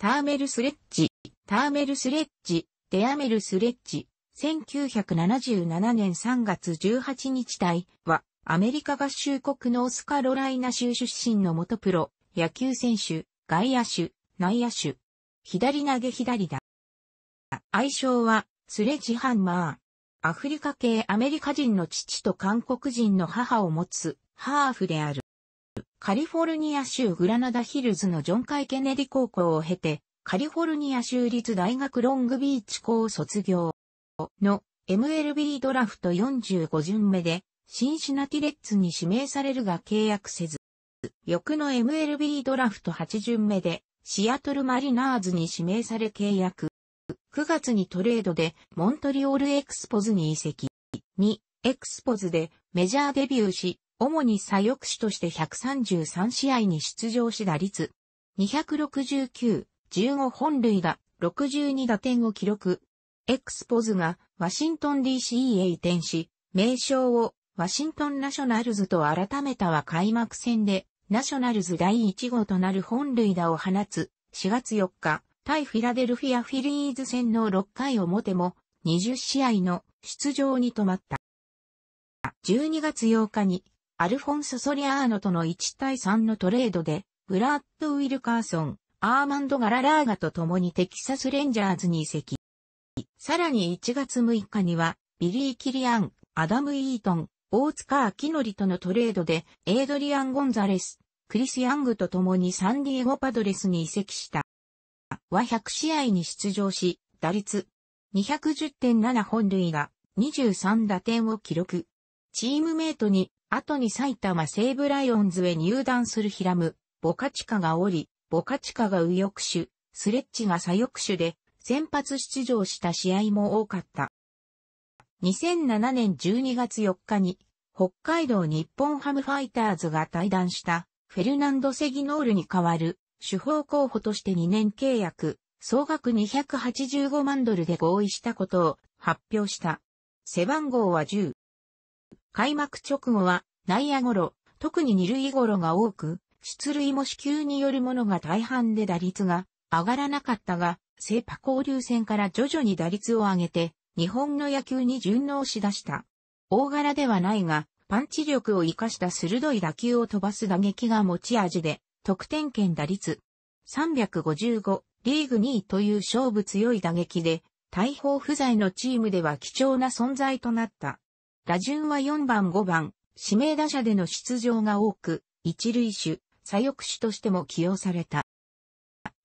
ターメルスレッジ、ターメルスレッジ、デアメルスレッジ、1977年3月18日隊は、アメリカ合衆国ノースカロライナ州出身の元プロ、野球選手、外野手、内野手、左投げ左だ。愛称は、スレッジハンマー。アフリカ系アメリカ人の父と韓国人の母を持つ、ハーフである。カリフォルニア州グラナダヒルズのジョン・カイ・ケネディ高校を経て、カリフォルニア州立大学ロングビーチ校卒業の MLB ドラフト45巡目で、シンシナティレッツに指名されるが契約せず、翌の MLB ドラフト8巡目で、シアトルマリナーズに指名され契約。9月にトレードでモントリオールエクスポズに移籍。2、エクスポズでメジャーデビューし、主に左翼手として133試合に出場し打率269、15本類が62打点を記録。エクスポズがワシントン DC へ移転し、名称をワシントンナショナルズと改めたは開幕戦で、ナショナルズ第1号となる本類打を放つ、4月4日、対フィラデルフィアフィリーズ戦の6回表も、20試合の出場に止まった。12月8日にアルフォンソ・ソリアーノとの1対3のトレードで、ブラッド・ウィルカーソン、アーマンド・ガララーガと共にテキサス・レンジャーズに移籍。さらに1月6日には、ビリー・キリアン、アダム・イートン、大塚明則とのトレードで、エイドリアン・ゴンザレス、クリス・ヤングと共にサンディエゴ・パドレスに移籍した。は100試合に出場し、打率210.7本塁が23打点を記録。チームメイトに後に埼玉西武ライオンズへ入団するヒラム、ボカチカがおり、ボカチカが右翼手、スレッチが左翼手で、先発出場した試合も多かった。2007年12月4日に、北海道日本ハムファイターズが対談した、フェルナンド・セギノールに代わる、主砲候補として2年契約、総額285万ドルで合意したことを発表した。背番号は10。開幕直後は内野ゴロ、特に二塁ゴロが多く、出塁も支給によるものが大半で打率が上がらなかったが、セパ交流戦から徐々に打率を上げて、日本の野球に順応しだした。大柄ではないが、パンチ力を活かした鋭い打球を飛ばす打撃が持ち味で、得点圏打率355、リーグ2位という勝負強い打撃で、大砲不在のチームでは貴重な存在となった。打順は4番5番、指名打者での出場が多く、一塁手、左翼手としても起用された。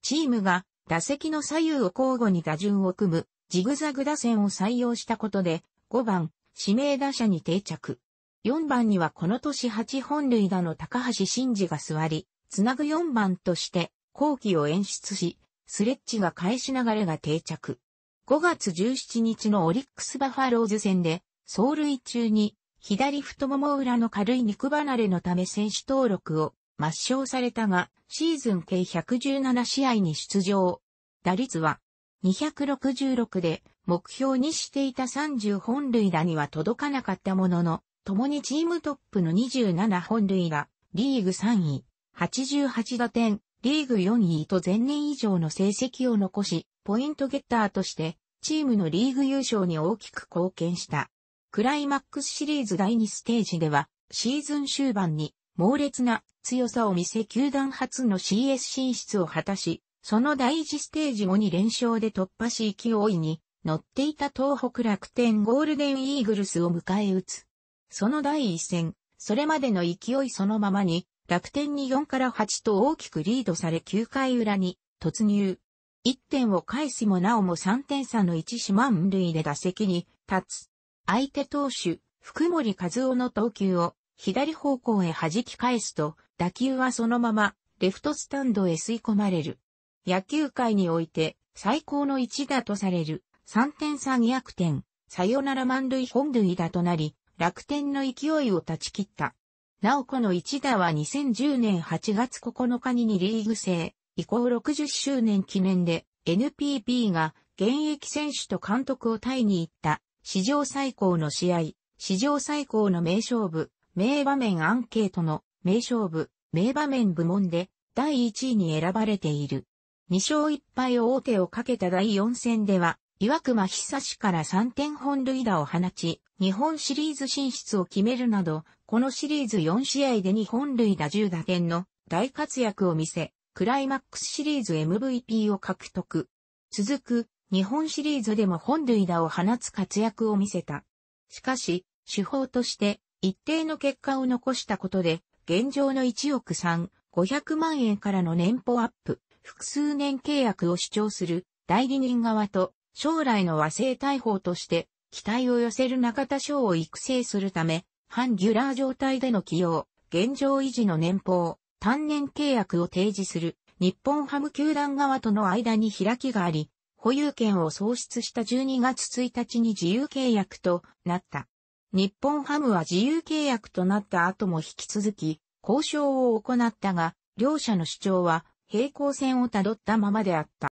チームが打席の左右を交互に打順を組むジグザグ打線を採用したことで5番指名打者に定着。4番にはこの年8本塁打の高橋真嗣が座り、つなぐ4番として後期を演出し、スレッジが返し流れが定着。5月17日のオリックスバファローズ戦で走塁中に、左太もも裏の軽い肉離れのため選手登録を抹消されたが、シーズン計117試合に出場。打率は266で目標にしていた30本塁打には届かなかったものの、共にチームトップの27本塁打、リーグ3位、88打点、リーグ4位と前年以上の成績を残し、ポイントゲッターとして、チームのリーグ優勝に大きく貢献した。クライマックスシリーズ第2ステージでは、シーズン終盤に猛烈な強さを見せ球団初の CS 進出を果たし、その第1ステージ後に連勝で突破し勢いに乗っていた東北楽天ゴールデンイーグルスを迎え撃つ。その第1戦、それまでの勢いそのままに、楽天に4から8と大きくリードされ9回裏に突入。1点を返すもなおも3点差の1四万塁で打席に立つ。相手投手、福森和夫の投球を左方向へ弾き返すと、打球はそのままレフトスタンドへ吸い込まれる。野球界において最高の一打とされる3点差逆転、サヨナラ満塁本塁打となり、楽天の勢いを断ち切った。なおこの一打は2010年8月9日に2リーグ制、以降60周年記念で NPB が現役選手と監督をタイに行った史上最高の試合、史上最高の名勝負、名場面アンケートの名勝負、名場面部門で第1位に選ばれている。2勝1敗を大手をかけた第4戦では、岩隈久志から3点本塁打を放ち、日本シリーズ進出を決めるなど、このシリーズ4試合で2本塁打10打点の大活躍を見せ、クライマックスシリーズ MVP を獲得。続く日本シリーズでも本塁打を放つ活躍を見せた。しかし、手法として一定の結果を残したことで、現状の1億3500万円からの年俸アップ、複数年契約を主張する代理人側と将来の和製大砲として期待を寄せる中田翔を育成するため、反ギュラー状態での起用、現状維持の年俸、単年契約を提示する日本ハム球団側との間に開きがあり、保有権を喪失した12月1日に自由契約となった。日本ハムは自由契約となった後も引き続き交渉を行ったが、両者の主張は平行線をたどったままであった。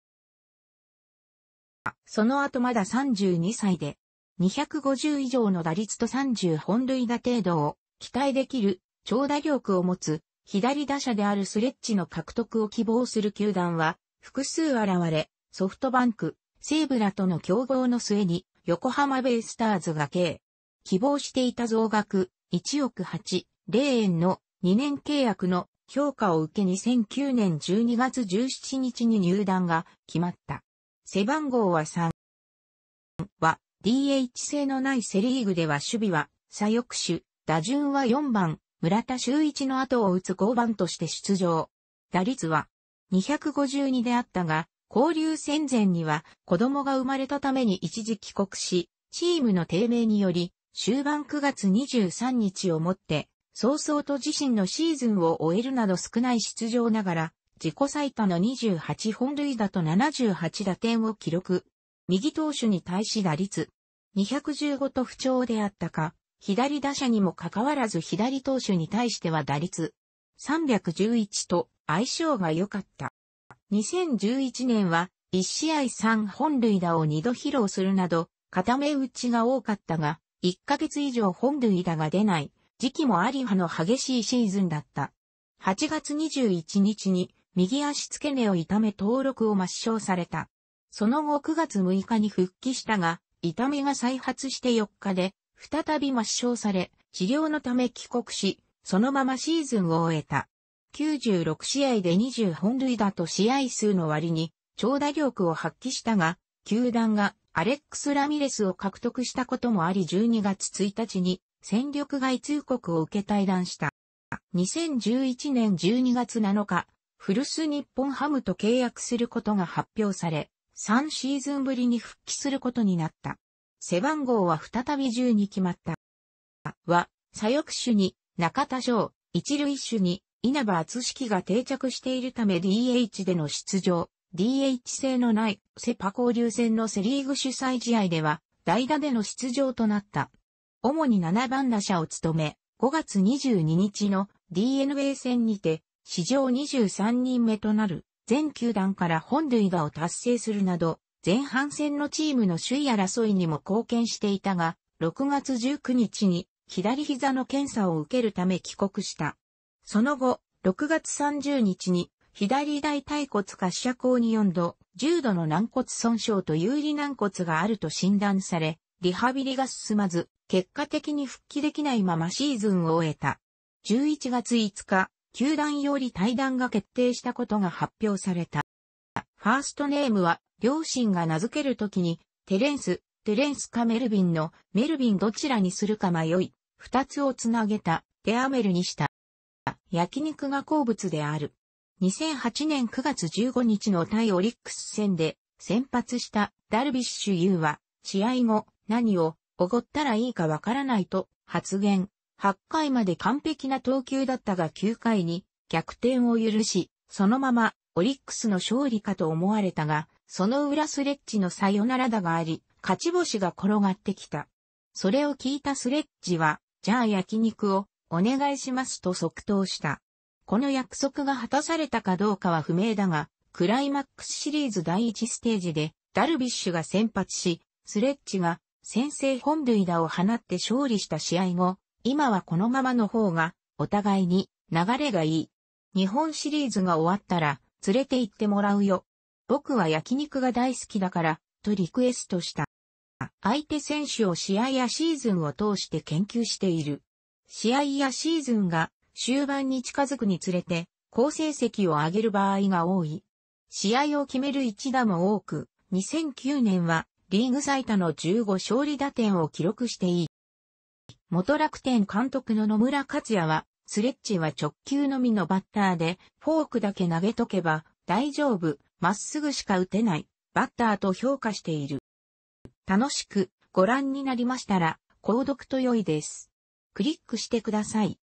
その後まだ32歳で、250以上の打率と30本塁打程度を期待できる長打力を持つ左打者であるスレッジの獲得を希望する球団は複数現れ、ソフトバンク、セーブラとの競合の末に、横浜ベイスターズが計、希望していた増額1億8、0円の2年契約の評価を受け2009年12月17日に入団が決まった。背番号は3は DH 制のないセリーグでは守備は左翼手、打順は4番、村田修一の後を打つ5番として出場。打率は252であったが、交流戦前には子供が生まれたために一時帰国し、チームの低迷により、終盤9月23日をもって、早々と自身のシーズンを終えるなど少ない出場ながら、自己最多の28本塁打と78打点を記録。右投手に対し打率215と不調であったか、左打者にもかかわらず左投手に対しては打率311と相性が良かった。2011年は1試合3本塁打を2度披露するなど、固め打ちが多かったが、1ヶ月以上本塁打が出ない時期もあり派の激しいシーズンだった。8月21日に右足付け根を痛め登録を抹消された。その後9月6日に復帰したが、痛みが再発して4日で、再び抹消され、治療のため帰国し、そのままシーズンを終えた。96試合で20本塁打と試合数の割に長打力を発揮したが、球団がアレックス・ラミレスを獲得したこともあり12月1日に戦力外通告を受け退団した。2011年12月7日、古巣日本ハムと契約することが発表され、3シーズンぶりに復帰することになった。背番号は再び10に決まった。は、左翼手に中田翔、一塁手に稲葉厚式が定着しているため DH での出場、DH 制のないセパ交流戦のセリーグ主催試合では、代打での出場となった。主に7番打者を務め、5月22日の DNA 戦にて、史上23人目となる、全球団から本塁打を達成するなど、前半戦のチームの首位争いにも貢献していたが、6月19日に左膝の検査を受けるため帰国した。その後、6月30日に、左大腿骨滑車口に4度、重度の軟骨損傷と有利軟骨があると診断され、リハビリが進まず、結果的に復帰できないままシーズンを終えた。11月5日、球団より対談が決定したことが発表された。ファーストネームは、両親が名付けるときに、テレンス、テレンスかメルビンの、メルビンどちらにするか迷い、二つをつなげた、テアメルにした。焼肉が好物である。2008年9月15日の対オリックス戦で先発したダルビッシュ有は試合後何をおごったらいいかわからないと発言。8回まで完璧な投球だったが9回に逆転を許し、そのままオリックスの勝利かと思われたが、その裏スレッジのサヨナラ打があり、勝ち星が転がってきた。それを聞いたスレッジは、じゃあ焼肉をお願いしますと即答した。この約束が果たされたかどうかは不明だが、クライマックスシリーズ第1ステージで、ダルビッシュが先発し、スレッチが先制本塁打を放って勝利した試合後、今はこのままの方が、お互いに流れがいい。日本シリーズが終わったら、連れて行ってもらうよ。僕は焼肉が大好きだから、とリクエストした。相手選手を試合やシーズンを通して研究している。試合やシーズンが終盤に近づくにつれて、好成績を上げる場合が多い。試合を決める一打も多く、2009年はリーグ最多の15勝利打点を記録していい。元楽天監督の野村克也は、スレッチは直球のみのバッターで、フォークだけ投げとけば大丈夫、まっすぐしか打てない、バッターと評価している。楽しくご覧になりましたら、購読と良いです。クリックしてください。